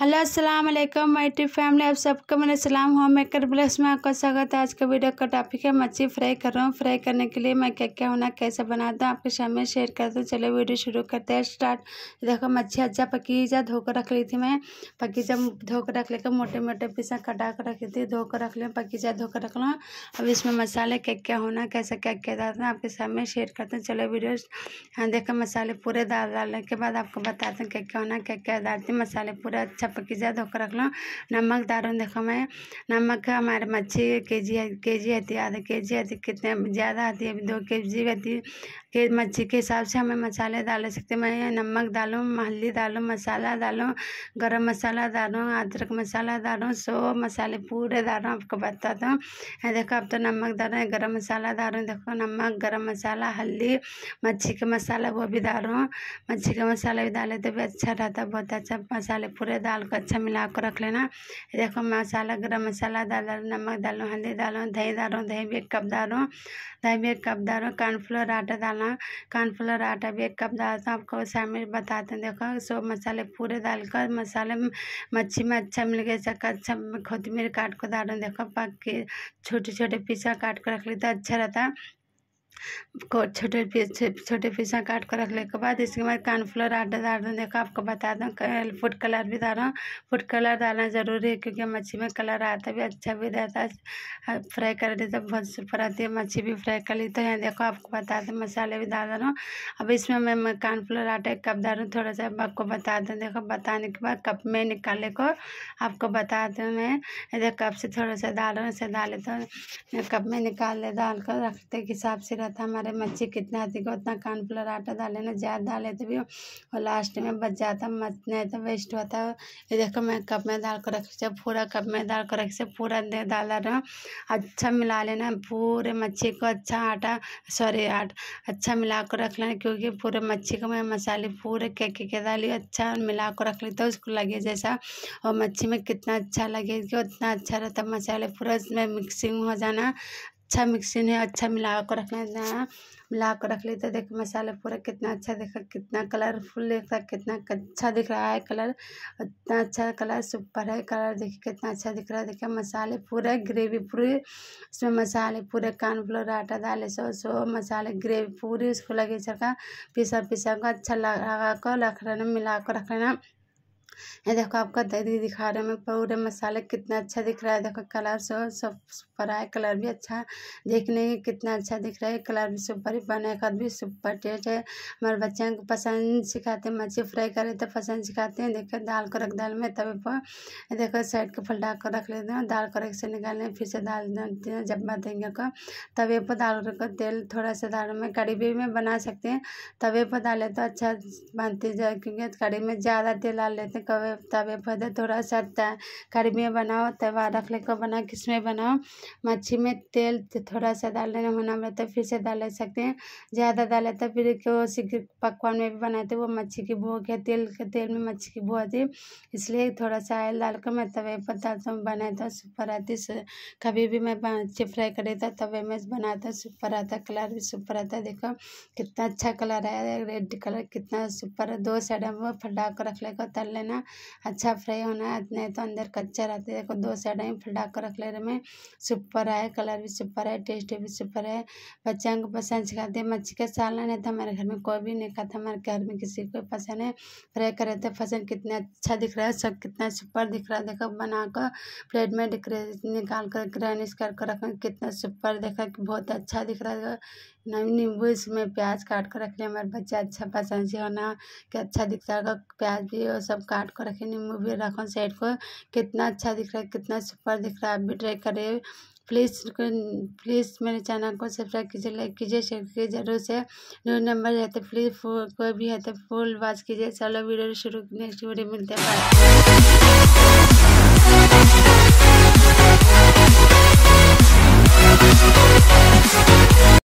hello अस्सलाम वालेकुम my T family आप सबका मैंने सलाम होम मेकर ब्लस में आपका स्वागत है आज का वीडियो का टॉपिक है मच्छी फ्राई कर रहा हूँ फ्राई करने के लिए मैं क्या क्या होना कैसे बनाता हूँ आपके सामने शेयर करता हूँ चलो वीडियो शुरू करते हैं स्टार्ट देखो मच्छी अच्छा पकीजा धोकर रख ली थी मैं पकीजा धोकर रख लेकर मोटे मोटे पीसा कटा कर रखी थी धोकर रख लें पकीजा धोकर रख लूँ अब इसमें मसाले क्या क्या होना कैसे क्या क्या डालते हैं आपके सामने शेयर करते हैं चलो वीडियो हाँ देखो मसाले पूरे डाल डालने के बाद आपको बताते हैं क्या क्या होना क्या क्या डालते हैं मसाले पूरे अच्छा रख लो तो नमक दारून देखो मैं नमक हमारे मच्छी के जी के जी आती है आधा के जी आती कितने ज़्यादा आती है दो के जी आती के मच्छी के हिसाब से हमें मसाले डाल सकते मैं नमक डालूँ हल्दी डालूँ मसाला डालूँ गरम मसाला डालूँ अदरक मसाला डालूँ सो मसाले पूरे डालूँ आपको बताता हूँ देखो अब तो नमक डालूँ गरम मसाला डालूँ देखो नमक गरम मसाला हल्दी मच्छी का मसाला वो भी डालूँ मच्छी का मसाला भी डाले तो भी अच्छा रहता बहुत अच्छा मसाले पूरे डाल दाल को अच्छा मिला कर रख लेना देखो मसाला गरम मसाला डाला नमक डालो हल्दी डालो दही डालो दही भी एक कप डालो दही भी एक कप डालो कॉर्नफ्लोर आटा डालना कॉर्नफ्लोर आटा भी एक कप डालता तो हूँ आपको शामिल बताते हैं देखो सब मसाले पूरे डालकर मसाले मच्छी में अच्छा मिल गया चक्का अच्छा खोतमीर काट को डालो देखो पक के छोटे छोटे पीसा काट कर रख लेते अच्छा रहता छोटे छोटे पीसा काट कर रखने के बाद इसके बाद कानफ्लोर आटा डाल दें देखो आपको बता दें फूड कलर भी डाल रहा हूँ फूड कलर डालना ज़रूरी है क्योंकि मच्छी में कलर आता भी अच्छा भी रहता है फ्राई कर दी तो बहुत सुपर आती है मच्छी भी फ्राई कर ली तो यहाँ देखो आपको बता दें मसाले भी डाल रहा हूँ अब इसमें मैं कानफ्लोर आटा एक कप डालूँ थोड़ा सा आपको बता दें देखो बताने के बाद कप में निकाले को आपको बता दूँ मैं इधर कप से थोड़ा सा डाल रहा हूँ इसे डाले तो कप में निकाल ले डाल कर रखते के हिसाब से रहा था हमारे मच्छी कितना थी को उतना कानफ्लोर आटा डाले ना ज़्यादा डाले तो भी और लास्ट में बच जाता मत नहीं तो वेस्ट होता ये देखो मैं कप में डाल कर रख जब पूरा कप में डाल कर रख से पूरा दे डाला रहा अच्छा मिला लेना पूरे मच्छी को अच्छा आटा सॉरी आटा अच्छा मिला कर रख लेना क्योंकि पूरे मच्छी को मैं मसाले पूरे के के, के डाली अच्छा मिला कर रख ली तो उसको लगे जैसा और मच्छी में कितना अच्छा लगे उतना अच्छा रहता मसाले पूरा उसमें मिक्सिंग हो जाना अच्छा मिक्सिन है अच्छा मिला कर रख हाँ, मिला कर रख लेते हैं देख मसाला पूरा कितना अच्छा देखा कितना कलरफुल देखा कितना अच्छा दिख रहा है कलर अच्छा इतना अच्छा कलर सुपर है कलर देखिए कितना अच्छा दिख रहा है देखिए मसाले पूरे ग्रेवी पूरी उसमें मसाले पूरे कानफ्लोर आटा दाल सो सो मसाले ग्रेवी पूरी उसको लगे छका पिसा पिसा का अच्छा लगा कर रख लेना मिला कर रख लेना ये देखो आपका दही दिखा रहा हूँ पूरे मसाले कितना अच्छा दिख रहा है देखो कलर सो सब सुपर आए कलर भी अच्छा देखने में कितना अच्छा दिख रहा है कलर भी सुपर ही बनाकर भी सुपर टेस्ट है हमारे बच्चों को पसंद सिखाते हैं मच्छी फ्राई करे तो पसंद सिखाते हैं देखो दाल को रख दाल में तवे पर देखो साइड को फलटा कर रख लेते हैं दाल को रख से निकालने फिर से दाल डालते हैं जब देंगे को तवे पर दाल को तेल थोड़ा सा दाल में कड़ी भी में बना सकते हैं तवे पर डाले तो अच्छा बनती जाए क्योंकि कड़ी में ज़्यादा तेल डाल लेते हैं कभी तवे पर थोड़ा सा करी में बनाओ तवा रख ले को बनाओ किस में बनाओ मच्छी में तेल थोड़ा सा डाल लेना होना रहता तो है फिर से डाल सकते हैं ज़्यादा डाले तो फिर के पकवान में भी बनाते वो मच्छी की भू के तेल के तेल में मच्छी की भू आती है इसलिए थोड़ा सा ऑयल डाल कर मैं तवे पर डालता हूँ बनाता हूँ सुपर आती कभी भी मैं मच्छी फ्राई करे तो तवे में बनाता हूँ सुपर आता कलर भी सुपर आता है देखो कितना अच्छा कलर आया रेड कलर कितना सुपर दो साइड में फटा कर रख लेगा तल लेना ना अच्छा फ्राई होना है नहीं तो अंदर कच्चा रहता है देखो दो साइड में फटा कर रख ले रहे मैं सुपर है कलर भी सुपर है टेस्ट भी सुपर है बच्चों को पसंद सिखाते हैं मच्छी का सालना नहीं था हमारे घर में कोई भी नहीं खाता हमारे घर में किसी को पसंद है फ्राई करे थे तो फसल कितना अच्छा दिख रहा है सब कितना सुपर दिख रहा है देखो बनाकर प्लेट में निकाल कर ग्रैनिश कर कर रखें कितना सुपर देखा कि बहुत अच्छा दिख रहा है नींबू इसमें प्याज काट कर रख लिया हमारे बच्चा अच्छा पसंद से होना कि अच्छा दिखता होगा प्याज भी और सब काट काट कर रखे नींबू भी रखन साइड को कितना अच्छा दिख रहा है कितना सुपर दिख रहा है आप भी ट्राई करें प्लीज़ प्लीज़ मेरे चैनल को सब्सक्राइब कीजिए लाइक कीजिए शेयर कीजिए जरूर से न्यू नंबर है तो प्लीज़ कोई भी है तो फुल वॉच कीजिए चलो वीडियो शुरू नेक्स्ट वीडियो मिलते हैं